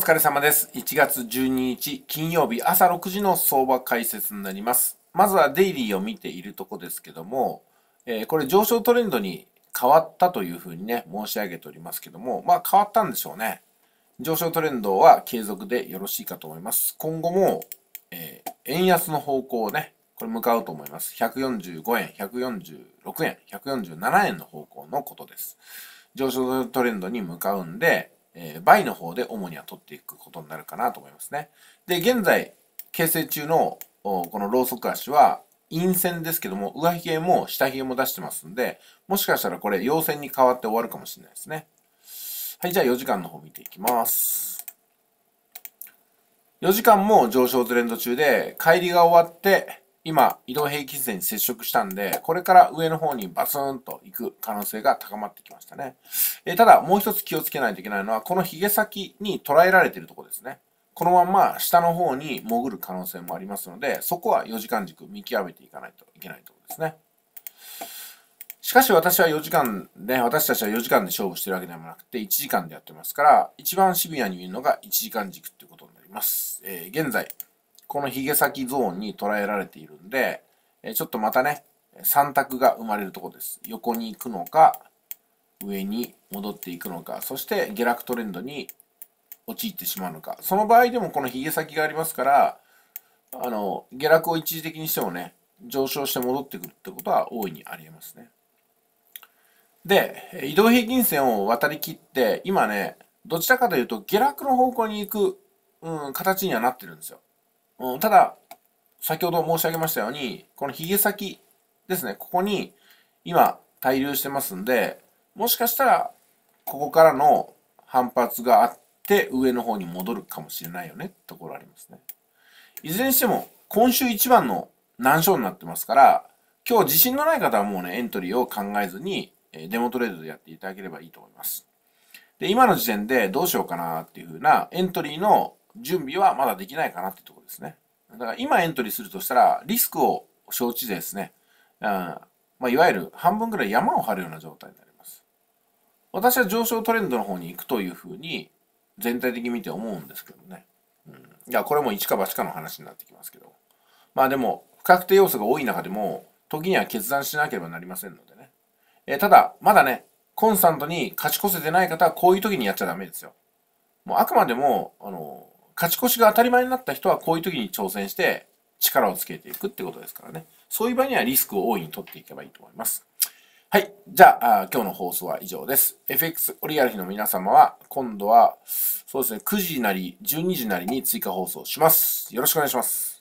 お疲れ様です。1月12日金曜日朝6時の相場解説になります。まずはデイリーを見ているとこですけども、えー、これ上昇トレンドに変わったというふうにね、申し上げておりますけども、まあ変わったんでしょうね。上昇トレンドは継続でよろしいかと思います。今後も、えー、円安の方向をね、これ向かうと思います。145円、146円、147円の方向のことです。上昇トレンドに向かうんで、え倍の方で主には取っていくことになるかなと思いますね。で、現在、形成中のこのローソク足は、陰線ですけども、上髭も下髭も出してますんで、もしかしたらこれ、陽線に変わって終わるかもしれないですね。はい、じゃあ4時間の方見ていきます。4時間も上昇トレンド中で、帰りが終わって、今、移動平均線に接触したんで、これから上の方にバツンと行く可能性が高まってきましたね。えー、ただ、もう一つ気をつけないといけないのは、この髭先に捉えられているところですね。このまま下の方に潜る可能性もありますので、そこは4時間軸見極めていかないといけないところですね。しかし私は4時間で、私たちは4時間で勝負してるわけでもなくて、1時間でやってますから、一番シビアに見るのが1時間軸っていうことになります。えー、現在、このヒゲ先ゾーンに捉えられているんで、えちょっとまたね、3択が生まれるとこです。横に行くのか、上に戻っていくのか、そして下落トレンドに陥ってしまうのか。その場合でもこのヒゲ先がありますから、あの、下落を一時的にしてもね、上昇して戻ってくるってことは大いにありえますね。で、移動平均線を渡り切って、今ね、どちらかというと下落の方向に行く、うん、形にはなってるんですよ。うん、ただ、先ほど申し上げましたように、このゲ先ですね、ここに今滞留してますんで、もしかしたら、ここからの反発があって、上の方に戻るかもしれないよね、ところありますね。いずれにしても、今週一番の難所になってますから、今日自信のない方はもうね、エントリーを考えずに、デモトレードでやっていただければいいと思います。で、今の時点でどうしようかなっていうふうなエントリーの準備はまだできないかなってところですね。だから今エントリーするとしたら、リスクを承知でですね、うん、まあ、いわゆる半分ぐらい山を張るような状態になります。私は上昇トレンドの方に行くというふうに、全体的に見て思うんですけどね。うん、いや、これも一か八かの話になってきますけど。まあでも、不確定要素が多い中でも、時には決断しなければなりませんのでね。えー、ただ、まだね、コンスタントに勝ち越せてない方は、こういう時にやっちゃダメですよ。もうあくまでも、あの、勝ち越しが当たり前になった人はこういう時に挑戦して力をつけていくってことですからね。そういう場合にはリスクを大いに取っていけばいいと思います。はい。じゃあ、今日の放送は以上です。FX オリアルの皆様は、今度は、そうですね、9時なり、12時なりに追加放送します。よろしくお願いします。